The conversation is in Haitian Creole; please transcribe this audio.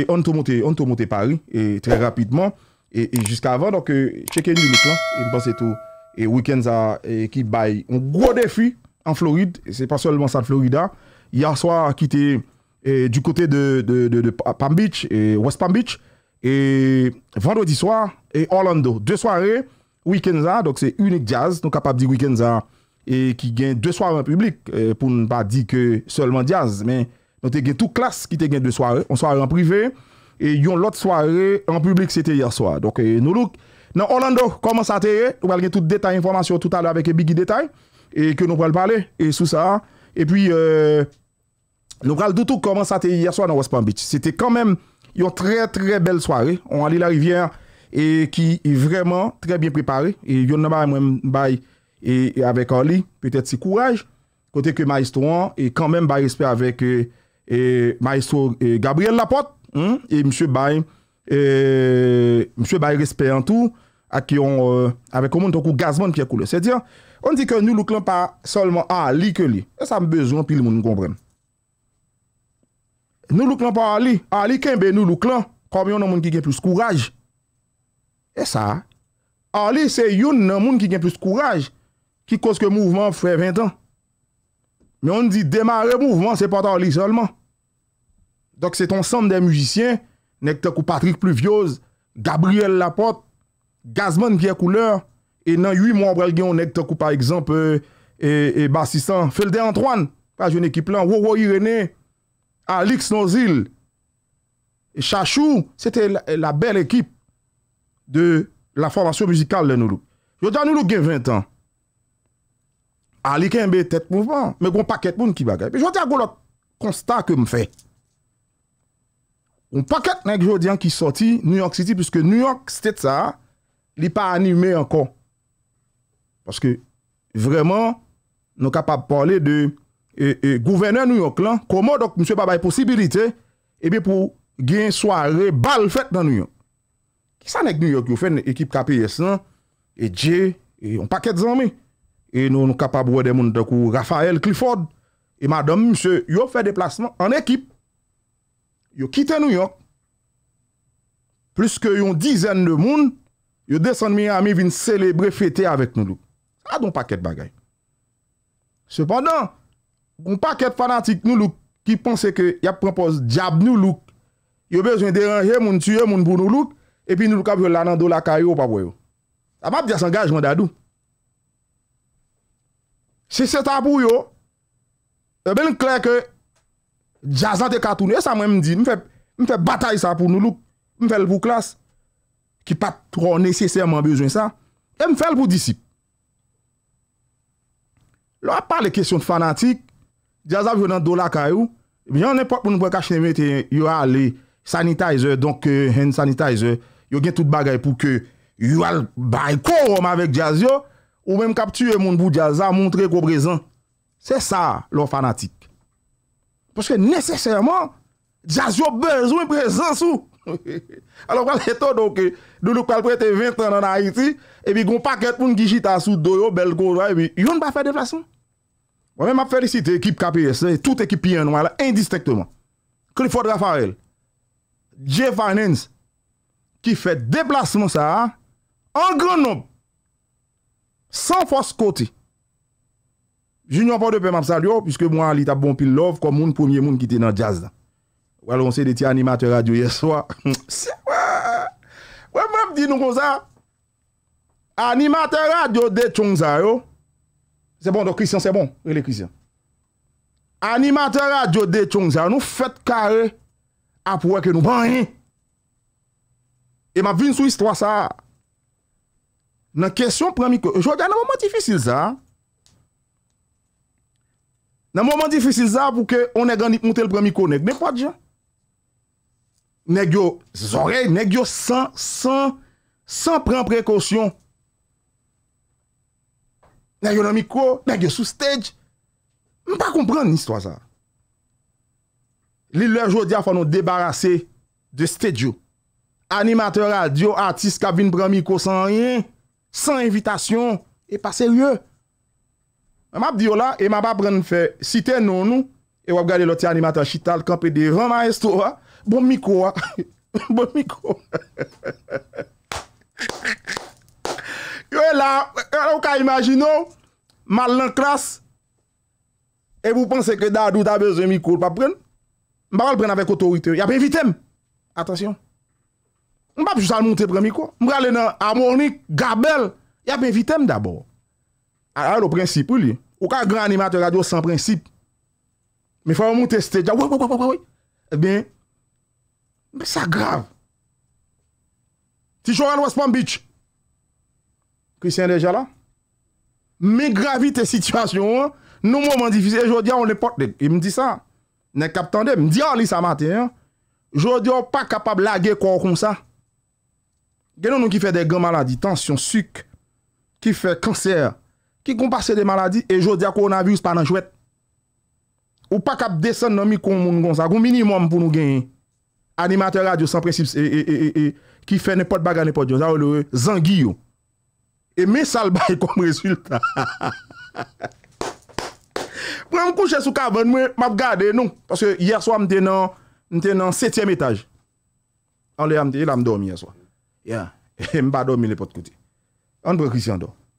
Et on tout monté, Paris et très rapidement et, jusqu'à avant donc check euh, checker du là et pense tout et Weekends end qui bail un gros défi en Floride c'est pas seulement ça de Florida hier soir quitté du côté de, Palm Beach et West Palm Beach et vendredi soir et Orlando deux soirées week-end donc c'est unique jazz donc capable de dire week et qui gagne deux soirées en public pour ne pas dire que seulement jazz mais nou te gen tout klas ki te gen de soare, an soare an privé, e yon lot soare an publik se te yersoare. Donc e, nou loup, nan Orlando, koman sa te ye, nou bal gen tout detay informasyon tout alè avèk e bigi detay, e ke nou pral pale, e sou sa, e pi, e, nou pral doutou koman sa te yersoare nan West Palm Beach. Se te kanmen, yon tre tre bel soare, an li la rivière, e ki y vreman tre bien prepare, e yon nan bar mwen bay, e avèk an li, petèt se kouraj, kote ke ma histouan, e kanmen bar espè avèk, e, e Maestro e, Gabriel Lapote e Mse Baye e Mse Baye Respeyantou euh, a ki yon avek o moun ton kou Gazman pi akoule se diyan, on di ki nou luklan pa solman Ali ah, ke li, e sa m bezoun pi l moun moun kompren nou luklan pa Ali Ali ah, ken be nou luklan, komyon nan moun ki gen plus kouraj e sa, Ali ah, se yon nan moun ki gen plus kouraj ki koske mouvman fwe 20 an Men on di demare mouvment se pata ou li solman. Dok se ton sanm de moujisyen, nek te kou Patrick Pluvioz, Gabriel Lapote, Gazman Viekouleur, e nan yu yi moun brel gen yon nek te kou par ekzamp e euh, bassistan Felde Antoine, kaj yon ekip lan, Wowo Irené, Alex Nozil, Chachou, se te la bel ekip de la formasyon moujikal de nou loup. Yo dan nou loup gen 20 an. A li ken be tet mou pa, me kon paket moun ki bagay. Pe jwant ya goun lak konsta ke m fe. M paket nèk jodyan ki soti New York City, pwiske New York State sa, li pa anime ankon. Pwiske vreman nou kapap pale de gouverneur New York lan, komo dok mswe baba y posibilite, ebe eh pou gen soare bal fet nan New York. Ki sa nèk New York yon fe ekip KPS lan, e dje, e yon paket zanmey. E nou nou kapab wè de moun de kou Rafael Clifford. E madame, msè, yo fè deplasman an ekip. Yo kite nou yon. Plus ke yon dizen de moun, yo desan mi yon ami vin selebrè fète avèk nou loup. A don pakèd bagay. Sepandan, kon pakèd fanatik nou loup ki pense ke yap prempos jab nou loup. Yo bezwen deranje moun, tiyè moun bou nou loup. E pi nou loup ap yon lanan do la karyo wap wè yo. A map diya sangaj moun dadoum. Se se ta pou yo, e ben kler ke jazan te katouni, e sa mwen mdi, mwen fè batay sa pou nou loup, mwen fè l pou klas, ki patro nesesèman bezwen sa, e mwen fè l pou disip. Lò a par le kesyon fanatik, jazan vyo nan do la kayou, mwen e yon epot pou nou pwen kachemete, yon a le sanitizer, donk hen eh, sanitizer, yon gen tout bagay pou ke yon al bay korom avek jaz yo, Ou mèm kap tue moun bou jazan, moun tre gobrezan. Se sa, lò fanatik. Pouske nesesèrman, jaz yo bezwen prezan sou. Alò wè lè tò dò ke, dò lò kalprete 20 an nan Haiti, e bi goun paket moun gijita sou, do yo bel gora, e bi yon bè fè deflasman. Wè mè mè fèlicite ekip KPS, tout ekip yon wè lè, indistektouman. Kli Faudra Farel, G-Finance, ki fè deflasman sa, an groun noub. San fos kote. Jinyon pa depe map sa li yo, piske mwen alita bon pil love, kon moun pounye moun ki te nan jazz da. Wel, on se de ti animator radio yeswa. Si, we! We mwen di nou kon sa, animator radio de chonza yo, se bon, do Christian, se bon, re le Christian. Animator radio de chonza yo, nou fèt kare, ap wè ke nou ban yin. E mwen vin sou istwa sa, a, Nan kesyon pranmiko. Jodia nan mouman difisil zan. Nan mouman difisil zan pou ke on e ne gani moutel pranmiko nek. Ne fwa diyan. Ne gyo zorey. Ne gyo san, san, san pren prekosyon. Ne gyo nan mikro. Ne gyo sou stedj. M pa kompren ni stwa zan. Li lè jodia fwano debarase de stedj yo. Animatèr radio, artist, kavin pranmiko san riyen. Eh? San evitasyon, e pa seryè. Mab diyo la, e mab ap pren fè sitè nonou, e wap gade lotè animatò chital, kapèdè vè man estò, ah. bon mikou, ah. bon mikou. Yo e la, wak a imajinò, malin klas, e wou pense kè da adou, da bezè mikou, mab pren, mab ap pren avèk otorite, yabè evitèm. Atasyon. Mbap jousan moun te premi kwa Mbale nan Amonik, Gabel Yap en vitem dabo An alo prinsipou li Ou ka gran animat radio san prinsip Me fwa moun te stedja E ben Mbe sa grav Ti chou an wespam bich Christian Dejala Me gravi te situasyon Nou moun moun difize Jodyan ou le pot dek Jodyan ou pa kapab lage kwa kon sa Genon nou ki fe de gen maladi, Tansyon, suk, Ki fe kanser, Ki kon pase de maladi, E jodi a koronavirus pa nan chouet, Ou pa kap desen nan mi kon moun gon sa, Gon minimum pou nou gen, Animatè radio san prensips, Ki fe nepot baga nepot diyo, Zangiyo, E men salbay kon mresulta, Pwè mwen kouche sou kavan, Mwen map gade, Yer sou amte nan setyem etaj, Anle amte, El am dormi yerso, Mpa do mi le pot koti Andre Christian do